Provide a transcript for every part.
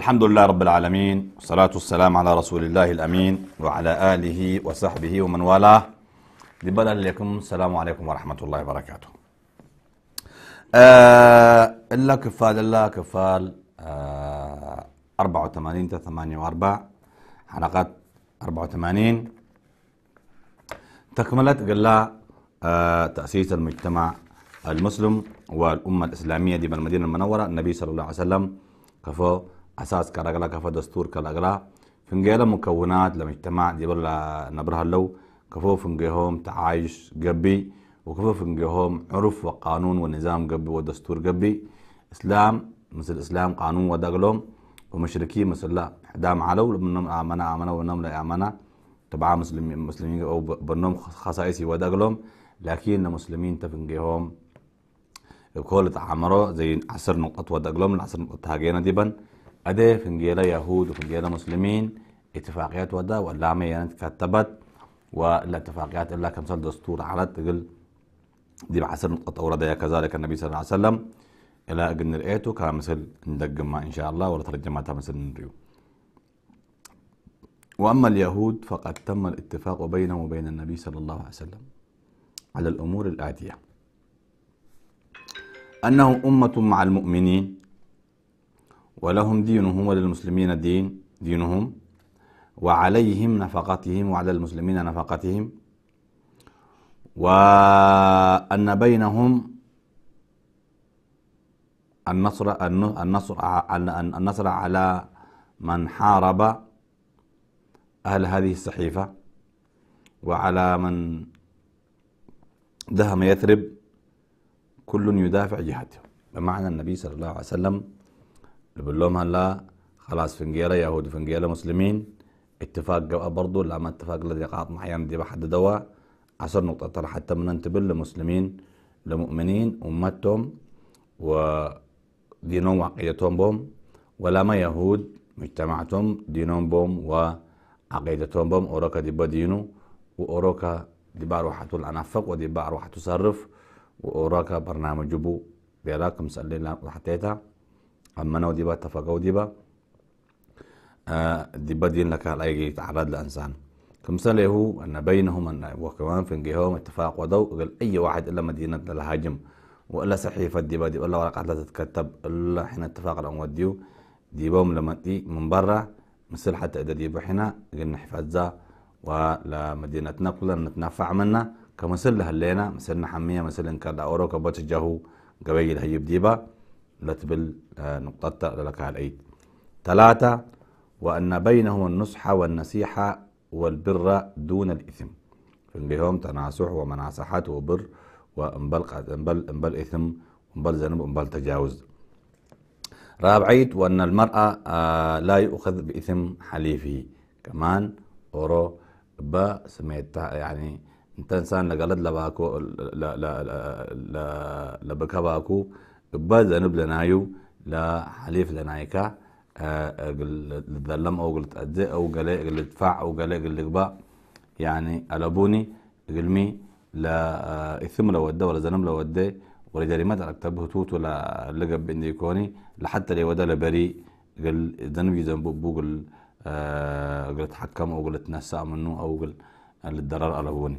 الحمد لله رب العالمين والصلاة والسلام على رسول الله الأمين وعلى آله وصحبه ومن والاه لبلا لكم السلام عليكم ورحمة الله وبركاته آه إلا كفال إلا كفال آه وثمانين تا وأربع حلقات أربعة وثمانين تكملت قال آه تأسيس المجتمع المسلم والأمة الإسلامية دي بالمدينة المنورة النبي صلى الله عليه وسلم كفو أساس كرجلا كف دستور كرجلا فنجيلا مكونات لمجتمع جبل نبرها لو كفو فنجيهم تعايش قبي وكفو فنجيهم عرف وقانون ونظام قبي ودستور قبي إسلام مثل الاسلام قانون ودغلوم ومشركي مثل لا دام علو من آمنا آمنا ونم لا آمنا تبع مسلمين مسلمين أو بنوم خصائصي ودغلوم لكن المسلمين تفنجيهم كل تعمره زي عصر نقطة ودغلوم العصر نقطة هاجينا ديبن أدي إيه فنجيلا يهود وفنجيلا مسلمين اتفاقيات ودا ولا ما يعني كتبت والاتفاقيات إلا صار دستور على تقل دي بعصر نقطة أوردها كذلك النبي صلى الله عليه وسلم إلى أجن رأيته ندق ما إن شاء الله ولا ترجمتها مثل نريو وأما اليهود فقد تم الاتفاق بينهم وبين النبي صلى الله عليه وسلم على الأمور الآتية أنهم أمة مع المؤمنين ولهم دينهم وللمسلمين دين دينهم وعليهم نفقتهم وعلى المسلمين نفقتهم وأن بينهم النصر النصر النصر على من حارب أهل هذه الصحيفة وعلى من دهم يثرب كل يدافع جهته بمعنى النبي صلى الله عليه وسلم بقول لهم هلا خلاص فنجيلا يهود فنجيلا مسلمين اتفاق قبقى برضو لا ما اتفاق الذي قاطع محيان دي بحد دواء عشر نقطة حتى من انتبل لمسلمين لمؤمنين أمتهم ودينهم وعقيدتهم بهم ولا ما يهود مجتمعتهم دينهم بهم وعقيدتهم بهم أوروكا ديبا دينو وأوروكا ديبا روحة الأنفق وديبا روحة تصرف وأوروكا برنامج بو بيراكم سألين لحتيتا xamanaw diba دي diba دبدي انك اي يتعرض لانسان كمثال هو ان بينهم ان وكمان في جهوم اتفاق وضوء قال اي واحد الا مدينه وإلا صحيفة دي صحيفه دي ولا ورقه لا تتكتب الا حين اتفاق لهم وديو دي ديبهم لما دي من برا مثل حتى اذا ديب احنا قلنا حفاظة ولا مدينتنا كلنا نتنفع منا كمثل هلينا مثلنا حميه مثل انكر اوروكا بوتجاهو قبيل هيب ديبا لتبل آه، نقطة لك العيد ثلاثة وأن بينهم النصح والنصيحة والبر دون الإثم فنجيهم تناصح ومناصحات وبر وانبل انبل انبل إثم انبل ذنب انبل تجاوز رابعيت وأن المرأة آه لا يؤخذ بإثم حليفه كمان أورو با سميت يعني انت انسان لقلد لباكو لبكباكو بعد أنا نعيو لا حليف لنايكا آه، دلم آه، أو قلت أدي أو قلي قلت فع أو قلي قلت قبا يعني ألبوني قلمي لا آه، إثم لو ودى ولا زنم لو ودى ولا جريمات على كتاب هتوت ولا لقب بإندي كوني لحتى لو ودا لبري قل ذنب يذنب بو قل قل اتحكم أو قل اتنسى منه أو قل الضرر ألبوني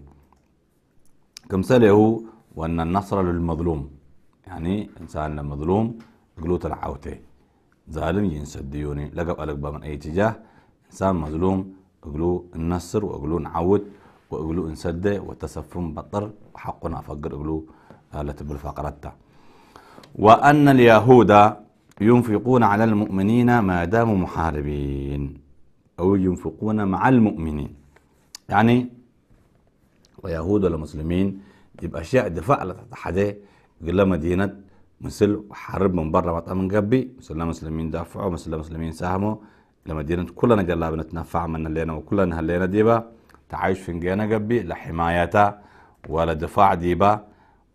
كمثال هو وأن النصر للمظلوم يعني إنسان مظلوم قلوت العوتة ظالم ينسد ديوني لقب ألقب من أي تجاه إنسان مظلوم أقلو النصر وأقلو نعود وأقلو انسدة وتسفم بطر وحقنا فقر أقلو آه، لتبل فقرتا وأن اليهود ينفقون على المؤمنين ما داموا محاربين أو ينفقون مع المؤمنين يعني ويهود ولا مسلمين يبقى أشياء دفع لتحدي قلنا مدينة مسل حرب من برا مطعم من قبي مسلنا مسلمين دافعوا مسلنا مسلمين ساهموا لمدينة كلنا قلنا بنتنفع من اللينا وكلنا هلينا ديبا تعايش فنجانا قبي لحمايتها ولا دفاع ديبا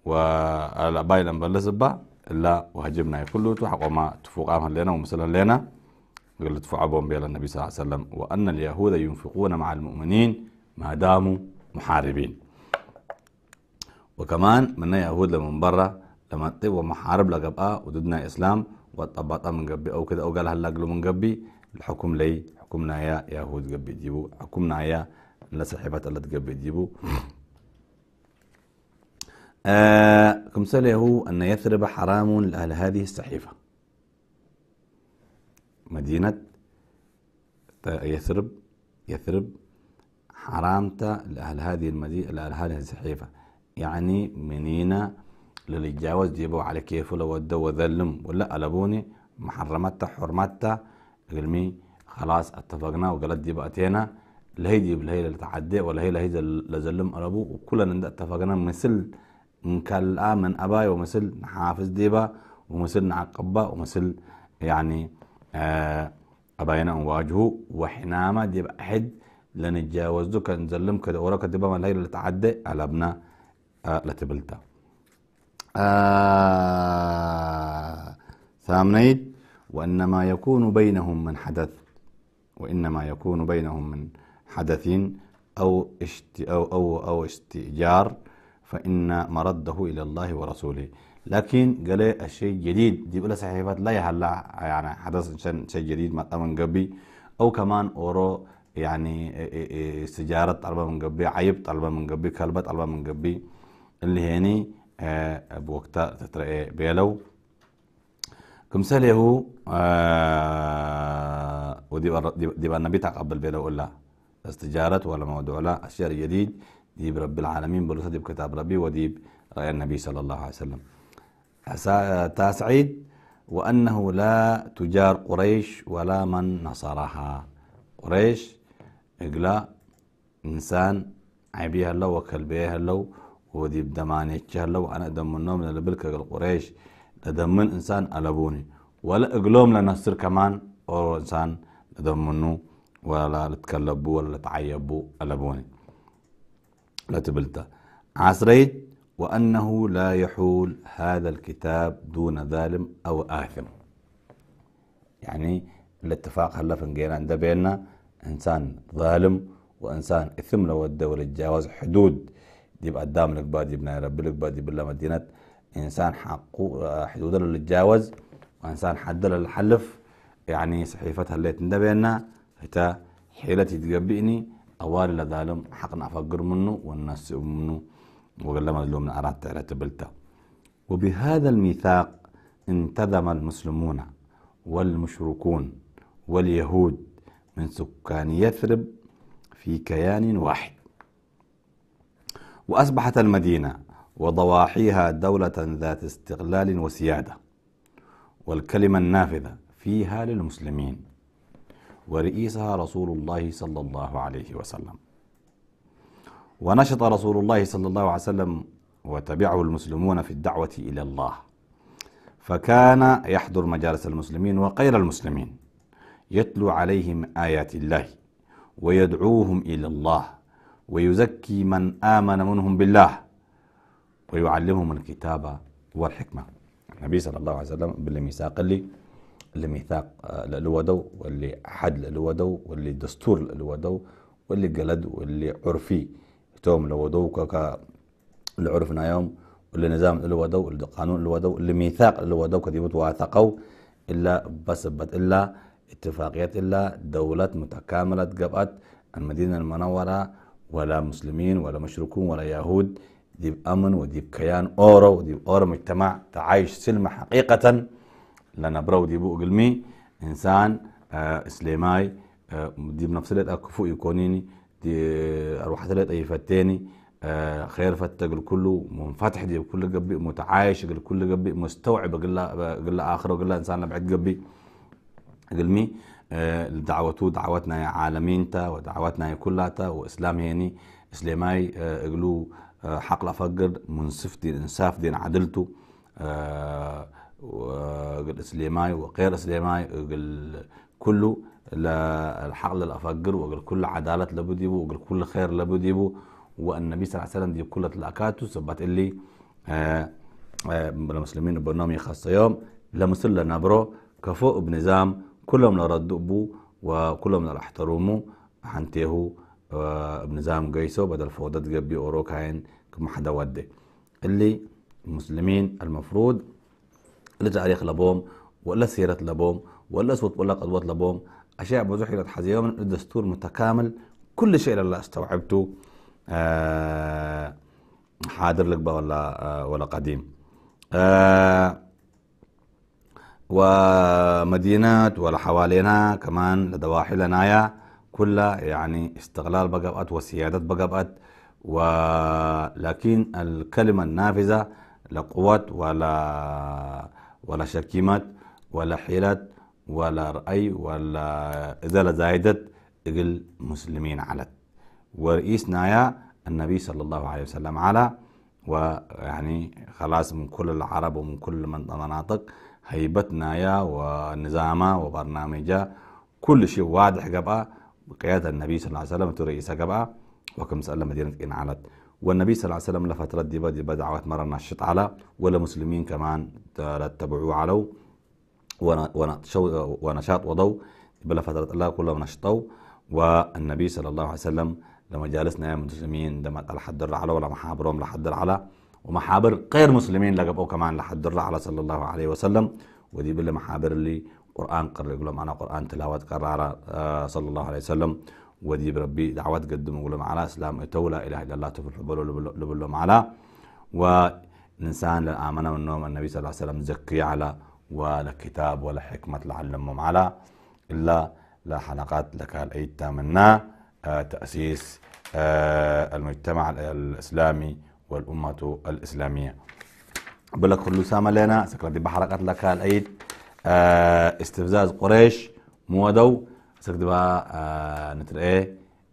والأباي لنبلس إلا وهجمنا كله تحقوا ما تفوق آمها لنا ومسلنا لنا وقلت ادفعوا بهم بيلا النبي صلى الله عليه وسلم وأن اليهود ينفقون مع المؤمنين ما داموا محاربين وكمان من يهود لمن برا لما تبقى محارب لقبقى وددنا اسلام وطبطا من قبي او كده او قال هلا له من قبي الحكم لي حكمنا يا يهود قبي جيبو حكمنا يا لسحبات اللي تقبي جيبو آه كم هو أن يثرب حرام لأهل هذه السحيفة مدينة يثرب يثرب حرامته لأهل هذه المدينة لأهل هذه السحيفة يعني منينا للي يتجاوز جيبوا على كيفه لو ودوا وذلم ولا قلبوني محرمتا حرمتا قلمي خلاص اتفقنا وقالت دي بقتينا لا هي دي لهي للتعدى تعدي ولا هي لهي لزلم قلبو وكلنا اتفقنا مثل نكلا من اباي ومثل نحافظ ديبا ومثل نعقبه ومثل يعني آه أباينا نواجهه وحنامة دي حد لنتجاوز كنزلم كده ورا كده من هي تعدي قلبنا آه، لتبلتا آه، ثامنيت وإنما يكون بينهم من حدث وإنما يكون بينهم من حدث أو اشت أو أو أو استئجار فإن مرده إلى الله ورسوله لكن قال الشيء جديد دي له صحيفات لا يحل يعني حدث شيء جديد ما من قبي أو كمان أورو يعني استجارة طلبة من قبي عيب طلبة من قبي كلبة طلبة من قبي اللي هاني آه بوقتا تترقى بيلو كمثال يهو آه ودي بقى دي بقى النبي تعقبل بيلو ولا استجارة ولا موضوع لا أشياء جديد دي برب العالمين بلوسة دي كتاب ربي ودي رأي النبي صلى الله عليه وسلم تاسعيد وأنه لا تجار قريش ولا من نصرها قريش إقلا إنسان عيبيها لو وكلبيها لو وذيب دماني لو أنا دم النوم لبلك القريش لدمن إنسان ألبوني ولا أقلوم لنصر كمان أو إنسان لدمنو ولا لتكلبو ولا لتعيبو ألبوني لا تبلتا عسريت وأنه لا يحول هذا الكتاب دون ظالم أو آثم يعني الاتفاق هلا فنجينا عند بيننا إنسان ظالم وإنسان إثم لو الدولة تجاوز حدود يبقى قدام القباد يبنى رب القباد يبقى مدينة إنسان حقه حدود اللي تجاوز وإنسان حد اللي حلف يعني صحيفتها اللي تندبينا حتى حيلتي تقبئني أوالي لذالم حقنا أفقر منه والناس منه وقال من أردت على تبلتا وبهذا الميثاق انتظم المسلمون والمشركون واليهود من سكان يثرب في كيان واحد وأصبحت المدينة وضواحيها دولة ذات استقلال وسيادة والكلمة النافذة فيها للمسلمين ورئيسها رسول الله صلى الله عليه وسلم ونشط رسول الله صلى الله عليه وسلم وتبعه المسلمون في الدعوة إلى الله فكان يحضر مجالس المسلمين وغير المسلمين يتلو عليهم آيات الله ويدعوهم إلى الله ويزكي من آمن منهم بالله ويعلمهم الكتاب والحكمة النبي صلى الله عليه وسلم بالميثاق اللي اللي ميثاق آه، اللي واللي حد الودو واللي دستور الودو واللي قلد واللي عرفي توم الودو كا اللي عرفنا يوم واللي نظام الودو واللي قانون اللي واللي ميثاق اللي ودو كتبت واثقوا إلا بسبت إلا اتفاقيات إلا دولة متكاملة قبأت المدينة المنورة ولا مسلمين ولا مشركون ولا يهود دي أمن ودي كيان أورا ودي أورا مجتمع تعايش سلمة حقيقة لنا برو دي قلمي إنسان آه إسلامي آه دي بنفس الوقت أكفو يكونيني دي آه، أروح ثلاث أي فتاني آه خير فتق الكل منفتح دي بكل قبي متعايش الكل قبي مستوعب قل قلا آخر وقلا إنسان لبعد قبي قلمي دعوتو دعوتنا تا ودعوتنا كلاتا وإسلام يعني إسلامي آه، إقلو آه، حق لفقر منصف دين إنصاف دين عدلتو آه، وقل إسلامي وغير إسلامي قل كله الحق للأفقر وقل كل عدالة لبديبو وقل كل خير لبديبو والنبي صلى الله عليه وسلم دي كل تلاقاته سبت اللي المسلمين برنامج خاص يوم لمسل نبرو كفوق بنظام كلهم نرى الدقبو وكلهم نرى احترمه حنتيهو آه، بنظام جيسو بدل فوضات جبي أوروك هين كم حدا ودي اللي المسلمين المفروض اللي تاريخ لبوم ولا سيرة لبوم ولا صوت ولا قدوات لبوم أشياء بزحلت حزيوم الدستور متكامل كل شيء اللي استوعبته آه حاضر لك ولا آه ولا قديم آه ومدينة ولا حوالينا كمان لدواحي لنايا كلها يعني استغلال بقبات وسيادة بقبات ولكن الكلمة النافذة لا قوة ولا ولا شكيمة ولا حيلات ولا رأي ولا إذا زايدت إقل مسلمين علت ورئيس نايا النبي صلى الله عليه وسلم على ويعني خلاص من كل العرب ومن كل المناطق هيبتنا ونظاما وبرنامجا كل شيء واضح قبقى بقياده النبي صلى الله عليه وسلم ترئيسة قبقى وكم سأل مدينة علت والنبي صلى الله عليه وسلم لفترة دي بدي دعوات مرة نشط على ولا مسلمين كمان تتبعوا علو ونشاط وضو بلا فترة الله كلهم نشطوا والنبي صلى الله عليه وسلم لما جالسنا يا مسلمين لما الحد على ولا محابرهم لحد على ومحابر غير مسلمين لقبوا كمان لحد الله على صلى الله عليه وسلم ودي بلا محابر اللي قرآن قرر لهم معنا قرآن تلاوات قرارة آه، صلى الله عليه وسلم ودي بربي دعوات قدموا لهم معنا اسلام اتوا لا اله الا الله تفلح بلو لبلو معنا والانسان لآمن والنوم النبي صلى الله عليه وسلم زكي على ولا كتاب ولا حكمة لعلمهم على إلا لا حلقات لك الأيتام منا آه، تأسيس آه، المجتمع الإسلامي والأمة الإسلامية بقول لك خلو سامة لنا سكرة دي بحرة لك الأيد آه استفزاز قريش مودو سكرة بقى آه نترقى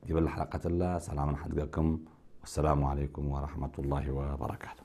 دي بالحلقة الله سلام حدقكم والسلام عليكم ورحمة الله وبركاته